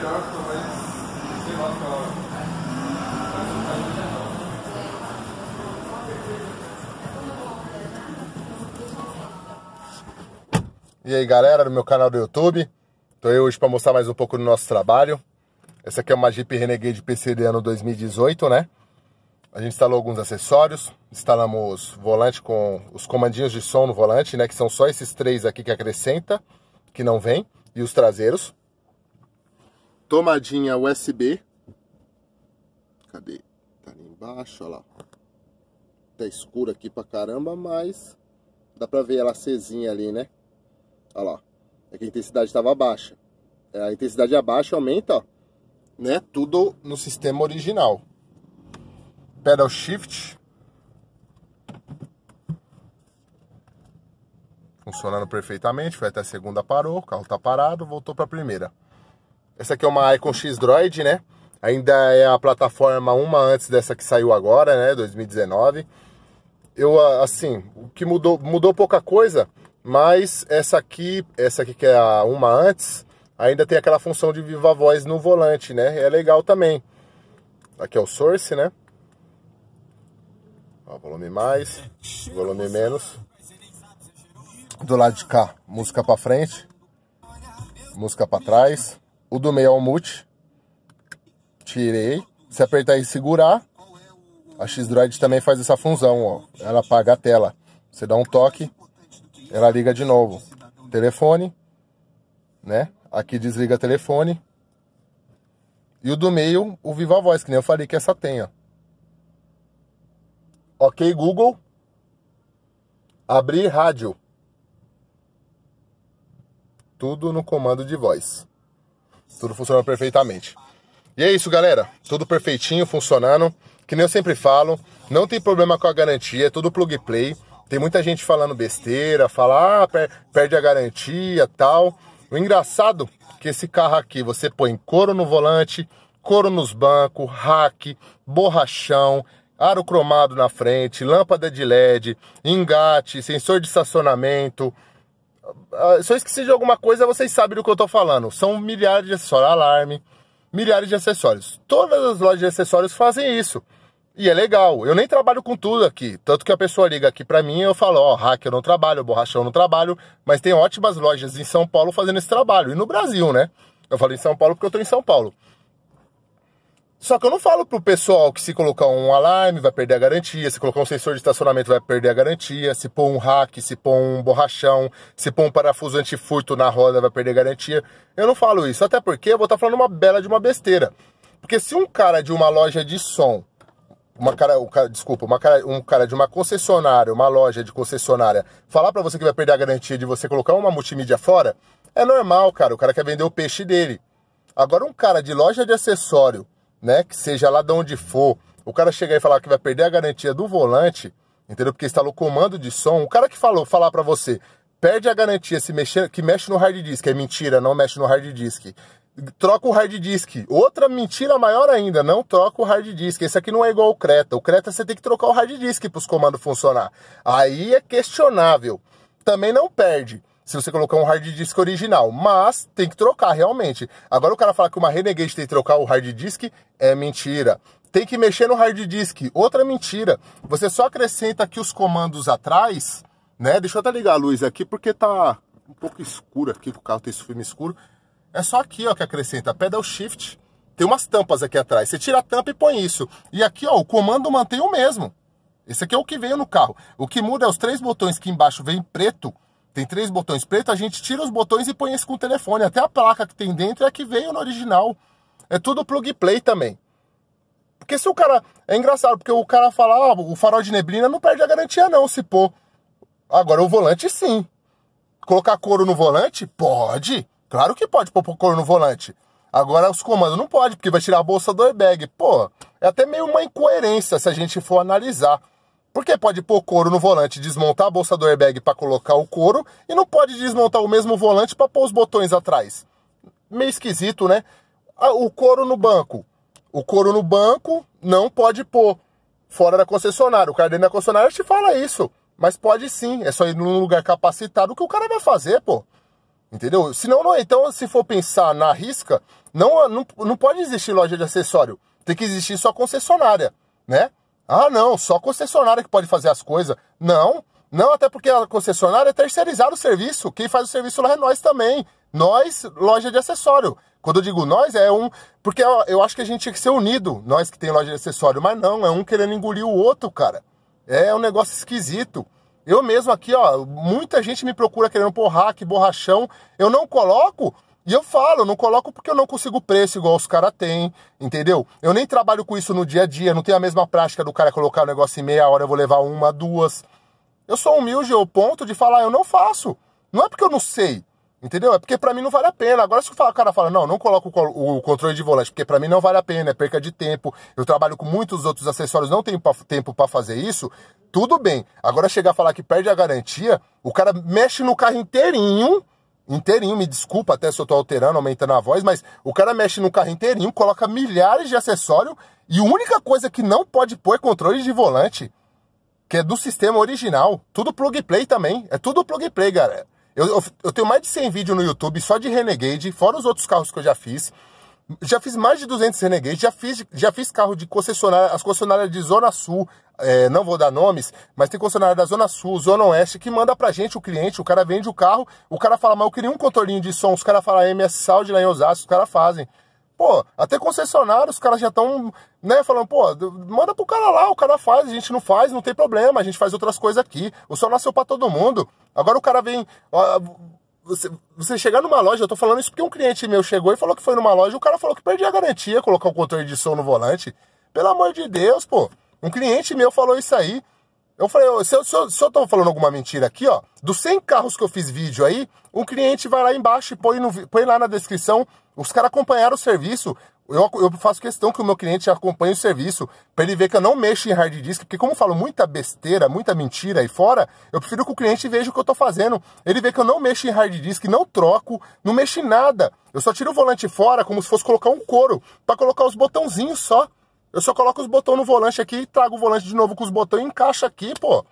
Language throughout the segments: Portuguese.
melhor, pelo sei lá, ficar. E aí galera do meu canal do YouTube, tô eu hoje para mostrar mais um pouco do nosso trabalho. Essa aqui é uma Jeep Renegade PCD ano 2018, né? A gente instalou alguns acessórios, instalamos volante com os comandinhos de som no volante, né? Que são só esses três aqui que acrescenta, que não vem, e os traseiros tomadinha USB. Cadê? Tá ali embaixo, olha lá. Tá escuro aqui pra caramba, mas dá pra ver ela acesinha ali, né? Olha lá. É que a intensidade estava baixa. É, a intensidade abaixo é aumenta, ó. Né? Tudo no sistema original. Pedal Shift. Funcionando perfeitamente. Foi até a segunda, parou. O carro tá parado, voltou pra primeira. Essa aqui é uma Icon X Droid, né? Ainda é a plataforma uma antes dessa que saiu agora, né? 2019. Eu, ah, assim, o que mudou, mudou pouca coisa, mas essa aqui, essa aqui que é a uma antes, ainda tem aquela função de viva voz no volante, né? É legal também. Aqui é o source, né? Ó, volume mais, volume menos. Do lado de cá, música para frente, música para trás. O do meio é mute. Tirei. Se apertar e segurar, a X-Droid também faz essa função, ó. Ela apaga a tela. Você dá um toque, ela liga de novo. Telefone, né? Aqui desliga telefone. E o do meio, o Viva Voz, que nem eu falei que essa tem, ó. Ok, Google. Abrir rádio. Tudo no comando de voz. Tudo funcionando perfeitamente. E é isso, galera. Tudo perfeitinho, funcionando. Que nem eu sempre falo, não tem problema com a garantia, é tudo plug play. Tem muita gente falando besteira, fala, ah, per perde a garantia, tal. O engraçado é que esse carro aqui, você põe couro no volante, couro nos bancos, rack, borrachão, aro cromado na frente, lâmpada de LED, engate, sensor de estacionamento, ah, se eu esqueci de alguma coisa, vocês sabem do que eu estou falando. São milhares de acessórios, alarme, milhares de acessórios. Todas as lojas de acessórios fazem isso. E é legal. Eu nem trabalho com tudo aqui. Tanto que a pessoa liga aqui para mim e eu falo, ó, oh, hack eu não trabalho, borrachão eu não trabalho. Mas tem ótimas lojas em São Paulo fazendo esse trabalho. E no Brasil, né? Eu falo em São Paulo porque eu estou em São Paulo. Só que eu não falo pro pessoal que se colocar um alarme vai perder a garantia, se colocar um sensor de estacionamento vai perder a garantia, se pôr um rack, se pôr um borrachão, se pôr um parafuso antifurto na roda vai perder a garantia. Eu não falo isso, até porque eu vou estar tá falando uma bela de uma besteira. Porque se um cara de uma loja de som, uma cara, um cara desculpa, uma cara, um cara de uma concessionária, uma loja de concessionária, falar para você que vai perder a garantia de você colocar uma multimídia fora, é normal, cara, o cara quer vender o peixe dele. Agora um cara de loja de acessório né? Que seja lá de onde for, o cara chegar e falar que vai perder a garantia do volante, entendeu? Porque instalou comando de som, o cara que falou, falar para você, perde a garantia se mexer, que mexe no hard disk, é mentira, não mexe no hard disk. Troca o hard disk. Outra mentira maior ainda, não troca o hard disk. Esse aqui não é igual o Creta. O Creta você tem que trocar o hard disk para os comandos funcionar. Aí é questionável. Também não perde se você colocar um hard disk original, mas tem que trocar realmente. Agora o cara fala que uma Renegade tem que trocar o hard disk é mentira. Tem que mexer no hard disk, outra mentira. Você só acrescenta aqui os comandos atrás, né? Deixa eu até ligar a luz aqui porque tá um pouco escuro aqui, o carro tem esse filme escuro. É só aqui, ó, que acrescenta pedal shift. Tem umas tampas aqui atrás. Você tira a tampa e põe isso. E aqui, ó, o comando mantém o mesmo. Esse aqui é o que veio no carro. O que muda é os três botões que embaixo vem preto tem três botões preto, a gente tira os botões e põe esse com o telefone. Até a placa que tem dentro é a que veio no original. É tudo plug play também. Porque se o cara. É engraçado, porque o cara fala, ó, ah, o farol de neblina não perde a garantia, não, se pô Agora o volante sim. Colocar couro no volante? Pode. Claro que pode pôr couro no volante. Agora os comandos não pode, porque vai tirar a bolsa do airbag. Pô, é até meio uma incoerência se a gente for analisar. Porque pode pôr couro no volante, desmontar a bolsa do airbag para colocar o couro e não pode desmontar o mesmo volante para pôr os botões atrás. Meio esquisito, né? Ah, o couro no banco. O couro no banco não pode pôr fora da concessionária. O cara dentro da concessionária te fala isso. Mas pode sim, é só ir num lugar capacitado que o cara vai fazer, pô. Entendeu? Se não, não, é. então se for pensar na risca, não, não, não pode existir loja de acessório. Tem que existir só concessionária, né? Ah, não, só a concessionária que pode fazer as coisas. Não, não, até porque a concessionária é terceirizar o serviço. Quem faz o serviço lá é nós também. Nós, loja de acessório. Quando eu digo nós, é um. Porque eu, acho que a gente tinha que ser unido, nós que tem loja de acessório. Mas não, é um querendo engolir o outro, cara. É um negócio esquisito. Eu mesmo aqui, ó, muita gente me procura querendo pôr borrachão. Eu não coloco e eu falo, não coloco porque eu não consigo preço igual os caras têm, entendeu? Eu nem trabalho com isso no dia a dia, não tenho a mesma prática do cara colocar o negócio em meia hora, eu vou levar uma, duas. Eu sou humilde ao ponto de falar, eu não faço. Não é porque eu não sei, entendeu? É porque para mim não vale a pena. Agora se o cara fala, não, não coloco o controle de volante, porque para mim não vale a pena, é perca de tempo. Eu trabalho com muitos outros acessórios, não tenho tempo para fazer isso. Tudo bem. Agora chegar a falar que perde a garantia, o cara mexe no carro inteirinho inteirinho, me desculpa até se eu tô alterando, aumentando a voz, mas o cara mexe no carro inteirinho, coloca milhares de acessórios e a única coisa que não pode pôr é controle de volante, que é do sistema original. Tudo plug play também, é tudo plug play, galera. Eu, eu, eu tenho mais de 100 vídeos no YouTube só de Renegade, fora os outros carros que eu já fiz. Já fiz mais de 200 Renegades, já fiz, já fiz carro de concessionária, as concessionárias de Zona Sul, é, não vou dar nomes, mas tem concessionária da Zona Sul, Zona Oeste, que manda pra gente o cliente, o cara vende o carro, o cara fala, mas eu queria um controlinho de som, os caras falam é, MS Sound lá em Osasco, os caras fazem. Pô, até concessionários, os caras já estão, né, falando, pô, manda pro cara lá, o cara faz, a gente não faz, não tem problema, a gente faz outras coisas aqui. O sol nasceu pra todo mundo. Agora o cara vem, ó, você, você chegar numa loja, eu tô falando isso porque um cliente meu chegou e falou que foi numa loja, o cara falou que perdia a garantia colocar o controle de som no volante. Pelo amor de Deus, pô. Um cliente meu falou isso aí. Eu falei, se eu, se, eu, se eu tô falando alguma mentira aqui, ó, dos 100 carros que eu fiz vídeo aí, um cliente vai lá embaixo e põe, no, põe lá na descrição, os caras acompanharam o serviço, eu, eu faço questão que o meu cliente acompanhe o serviço para ele ver que eu não mexo em hard disk, porque como eu falo muita besteira, muita mentira aí fora, eu prefiro que o cliente veja o que eu estou fazendo. Ele vê que eu não mexo em hard disk, não troco, não mexo em nada. Eu só tiro o volante fora como se fosse colocar um couro, para colocar os botãozinhos só. Eu só coloco os botões no volante aqui, trago o volante de novo com os botões e encaixa aqui, pô.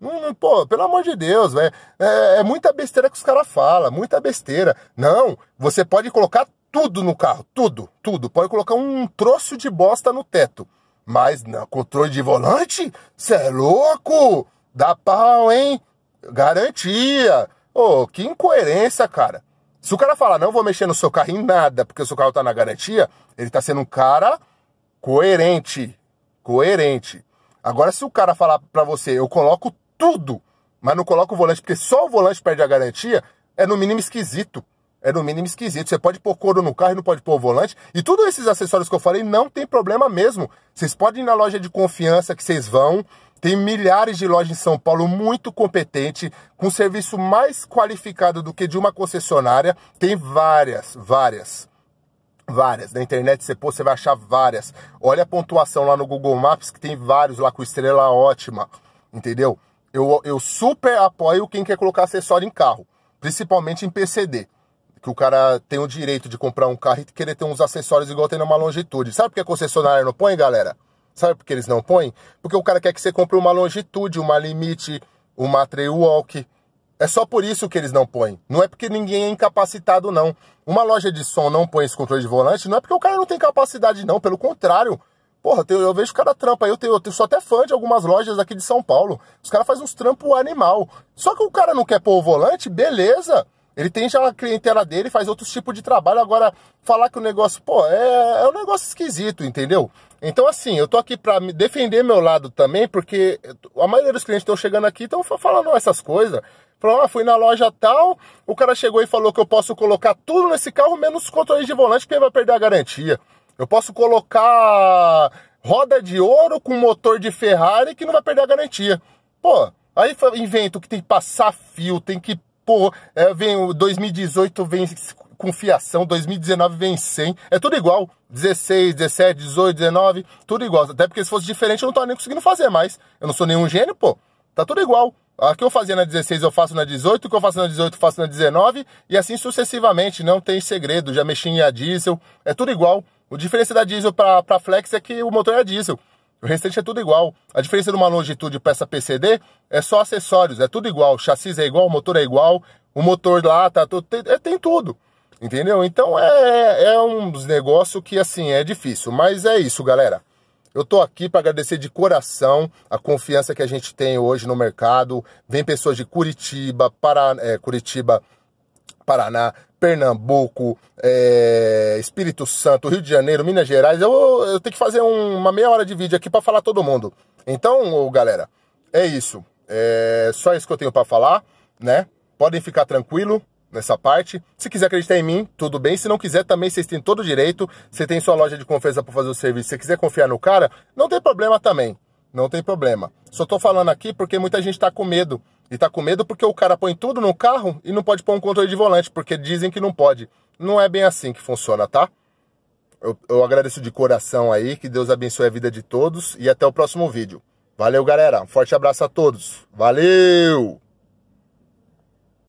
Hum, pô, pelo amor de Deus, velho. É, é, muita besteira que os caras falam, muita besteira. Não, você pode colocar tudo no carro, tudo, tudo. Pode colocar um troço de bosta no teto. Mas no controle de volante? você é louco? Dá pau, hein? Garantia. Ô, oh, que incoerência, cara. Se o cara falar, não vou mexer no seu carro em nada, porque o seu carro tá na garantia, ele tá sendo um cara coerente. Coerente. Agora, se o cara falar pra você, eu coloco tudo, mas não coloco o volante, porque só o volante perde a garantia, é no mínimo esquisito. É no mínimo esquisito. Você pode pôr couro no carro e não pode pôr volante. E todos esses acessórios que eu falei não tem problema mesmo. Vocês podem ir na loja de confiança que vocês vão. Tem milhares de lojas em São Paulo muito competente, com serviço mais qualificado do que de uma concessionária. Tem várias, várias várias. Na internet você, pô, você vai achar várias. Olha a pontuação lá no Google Maps, que tem vários lá com estrela ótima, entendeu? Eu, eu super apoio quem quer colocar acessório em carro, principalmente em PCD que o cara tem o direito de comprar um carro e querer ter uns acessórios igual tem numa longitude. Sabe por que a concessionária não põe, galera? Sabe por que eles não põem? Porque o cara quer que você compre uma longitude, uma limite, uma walk É só por isso que eles não põem. Não é porque ninguém é incapacitado, não. Uma loja de som não põe esse controle de volante, não é porque o cara não tem capacidade, não. Pelo contrário. Porra, eu vejo cada trampa. Eu, tenho, eu sou até fã de algumas lojas aqui de São Paulo. Os caras fazem uns trampos animal. Só que o cara não quer pôr o volante, beleza. Ele tem já uma clientela dele, faz outros tipos de trabalho. Agora, falar que o negócio, pô, é, é um negócio esquisito, entendeu? Então, assim, eu tô aqui pra me defender meu lado também, porque a maioria dos clientes que estão chegando aqui estão falando essas coisas. Falou, ah, fui na loja tal, o cara chegou e falou que eu posso colocar tudo nesse carro, menos os controles de volante, porque vai perder a garantia. Eu posso colocar roda de ouro com motor de Ferrari que não vai perder a garantia. Pô, aí invento que tem que passar fio, tem que pô, é, vem o 2018 vem com fiação, 2019 vem sem, é tudo igual, 16, 17, 18, 19, tudo igual, até porque se fosse diferente eu não tava nem conseguindo fazer mais, eu não sou nenhum gênio, pô, tá tudo igual, ah, o que eu fazia na 16 eu faço na 18, o que eu faço na 18 eu faço na 19 e assim sucessivamente, não tem segredo, já mexi em a diesel, é tudo igual, o diferença da diesel para flex é que o motor é diesel, o restante é tudo igual. A diferença de uma longitude para essa PCD é só acessórios, é tudo igual. O chassi é igual, o motor é igual, o motor lá tá tudo, tem, é, tem tudo. Entendeu? Então é, é, é um negócio que assim é difícil, mas é isso, galera. Eu tô aqui para agradecer de coração a confiança que a gente tem hoje no mercado. Vem pessoas de Curitiba, Paraná, é, Curitiba, Paraná, Pernambuco, é, Espírito Santo, Rio de Janeiro, Minas Gerais. Eu, eu tenho que fazer um, uma meia hora de vídeo aqui para falar todo mundo. Então, galera, é isso. É só isso que eu tenho para falar, né? Podem ficar tranquilo nessa parte. Se quiser acreditar em mim, tudo bem. Se não quiser, também vocês têm todo o direito. Você tem sua loja de confiança para fazer o serviço. Se quiser confiar no cara, não tem problema também. Não tem problema. Só tô falando aqui porque muita gente tá com medo e tá com medo porque o cara põe tudo no carro e não pode pôr um controle de volante, porque dizem que não pode. Não é bem assim que funciona, tá? Eu, eu agradeço de coração aí, que Deus abençoe a vida de todos e até o próximo vídeo. Valeu, galera. Um forte abraço a todos. Valeu!